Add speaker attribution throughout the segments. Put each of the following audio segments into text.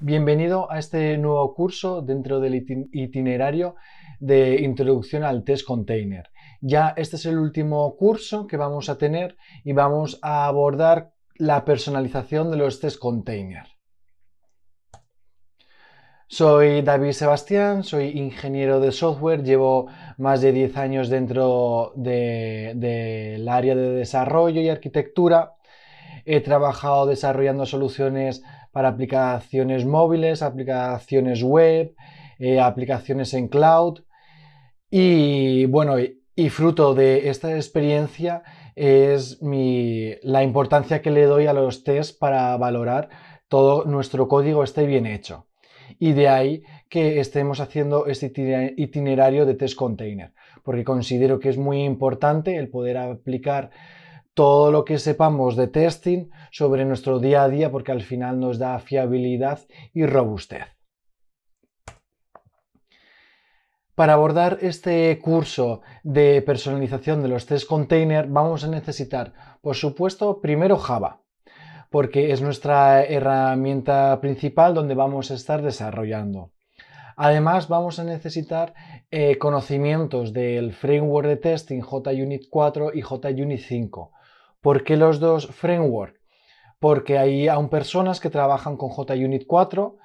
Speaker 1: Bienvenido a este nuevo curso dentro del itinerario de introducción al test container. Ya este es el último curso que vamos a tener y vamos a abordar la personalización de los test container. Soy David Sebastián, soy ingeniero de software, llevo más de 10 años dentro del área de desarrollo y arquitectura. He trabajado desarrollando soluciones para aplicaciones móviles, aplicaciones web, eh, aplicaciones en cloud. Y bueno, y fruto de esta experiencia es mi, la importancia que le doy a los test para valorar todo nuestro código esté bien hecho. Y de ahí que estemos haciendo este itinerario de test container, porque considero que es muy importante el poder aplicar todo lo que sepamos de testing sobre nuestro día a día porque al final nos da fiabilidad y robustez. Para abordar este curso de personalización de los test container vamos a necesitar, por supuesto, primero Java, porque es nuestra herramienta principal donde vamos a estar desarrollando. Además, vamos a necesitar eh, conocimientos del framework de testing JUnit 4 y JUnit 5, ¿Por qué los dos framework? Porque hay aún personas que trabajan con JUnit 4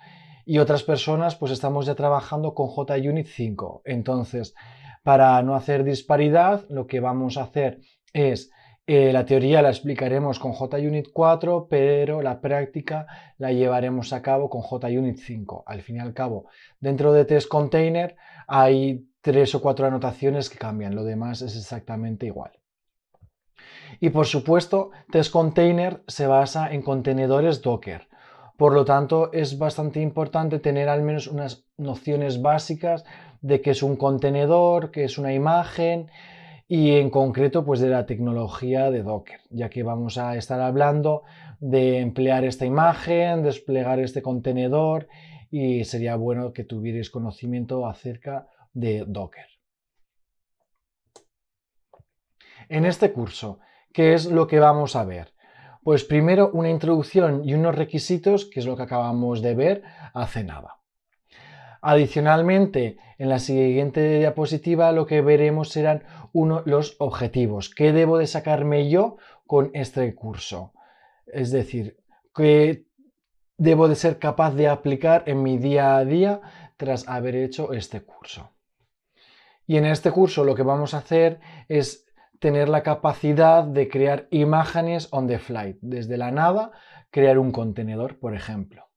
Speaker 1: y otras personas pues estamos ya trabajando con JUnit 5. Entonces, para no hacer disparidad, lo que vamos a hacer es eh, la teoría la explicaremos con JUnit 4, pero la práctica la llevaremos a cabo con JUnit 5. Al fin y al cabo, dentro de test container hay tres o cuatro anotaciones que cambian, lo demás es exactamente igual. Y por supuesto, test container se basa en contenedores Docker. Por lo tanto, es bastante importante tener al menos unas nociones básicas de qué es un contenedor, qué es una imagen y en concreto pues de la tecnología de Docker, ya que vamos a estar hablando de emplear esta imagen, desplegar este contenedor y sería bueno que tuvierais conocimiento acerca de Docker. En este curso ¿Qué es lo que vamos a ver? Pues primero una introducción y unos requisitos, que es lo que acabamos de ver hace nada. Adicionalmente, en la siguiente diapositiva lo que veremos serán uno, los objetivos. ¿Qué debo de sacarme yo con este curso? Es decir, ¿qué debo de ser capaz de aplicar en mi día a día tras haber hecho este curso? Y en este curso lo que vamos a hacer es tener la capacidad de crear imágenes on the fly, desde la nada, crear un contenedor, por ejemplo.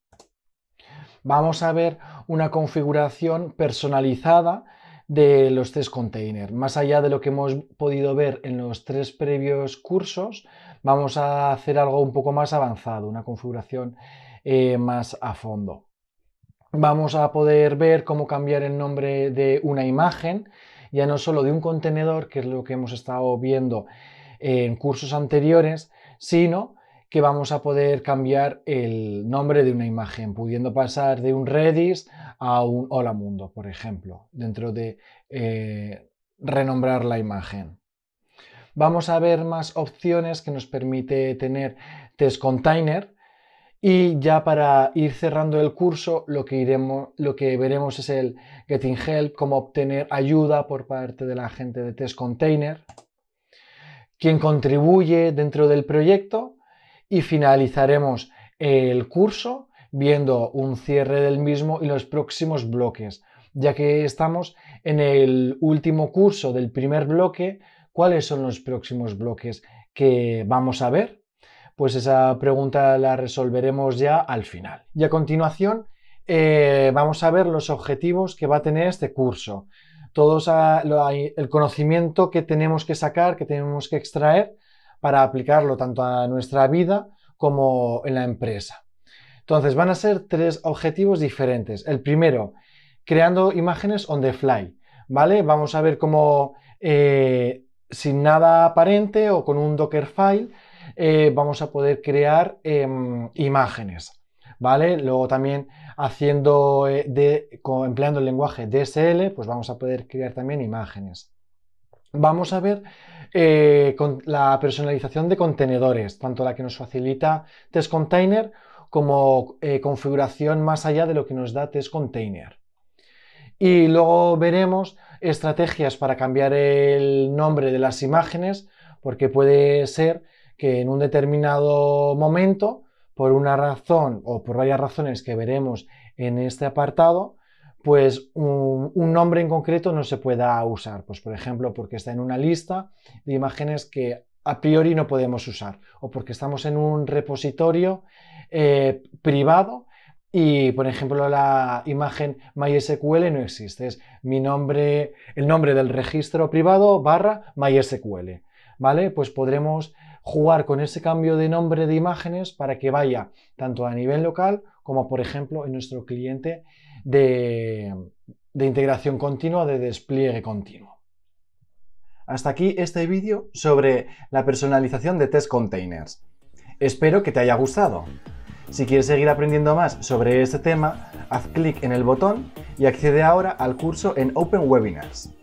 Speaker 1: Vamos a ver una configuración personalizada de los tres containers. Más allá de lo que hemos podido ver en los tres previos cursos, vamos a hacer algo un poco más avanzado, una configuración eh, más a fondo. Vamos a poder ver cómo cambiar el nombre de una imagen, ya no solo de un contenedor, que es lo que hemos estado viendo en cursos anteriores, sino que vamos a poder cambiar el nombre de una imagen, pudiendo pasar de un Redis a un Hola Mundo, por ejemplo, dentro de eh, renombrar la imagen. Vamos a ver más opciones que nos permite tener test container, y ya para ir cerrando el curso, lo que, lo que veremos es el Getting Help, cómo obtener ayuda por parte de la gente de Test Container, quien contribuye dentro del proyecto y finalizaremos el curso viendo un cierre del mismo y los próximos bloques, ya que estamos en el último curso del primer bloque, cuáles son los próximos bloques que vamos a ver pues esa pregunta la resolveremos ya al final. Y a continuación eh, vamos a ver los objetivos que va a tener este curso. Todos el conocimiento que tenemos que sacar, que tenemos que extraer para aplicarlo tanto a nuestra vida como en la empresa. Entonces van a ser tres objetivos diferentes. El primero, creando imágenes on the fly, ¿vale? Vamos a ver cómo eh, sin nada aparente o con un Dockerfile eh, vamos a poder crear em, imágenes. ¿Vale? Luego también haciendo, eh, de, empleando el lenguaje DSL, pues vamos a poder crear también imágenes. Vamos a ver eh, con la personalización de contenedores, tanto la que nos facilita Test Container como configuración más allá de lo que nos da Test Container. Y luego veremos estrategias para cambiar el nombre de las imágenes, porque puede ser que en un determinado momento, por una razón o por varias razones que veremos en este apartado, pues un, nombre en concreto no se pueda usar. Pues por ejemplo, porque está en una lista de imágenes que a priori no podemos usar o porque estamos en un repositorio eh, privado y por ejemplo la imagen MySQL no existe. Es mi nombre, el nombre del registro privado barra MySQL. ¿Vale? Pues podremos jugar con ese cambio de nombre de imágenes para que vaya tanto a nivel local como, por ejemplo, en nuestro cliente de, integración continua, de despliegue continuo. Hasta aquí este vídeo sobre la personalización de test containers. Espero que te haya gustado. Si quieres seguir aprendiendo más sobre este tema, haz clic en el botón y accede ahora al curso en Open Webinars.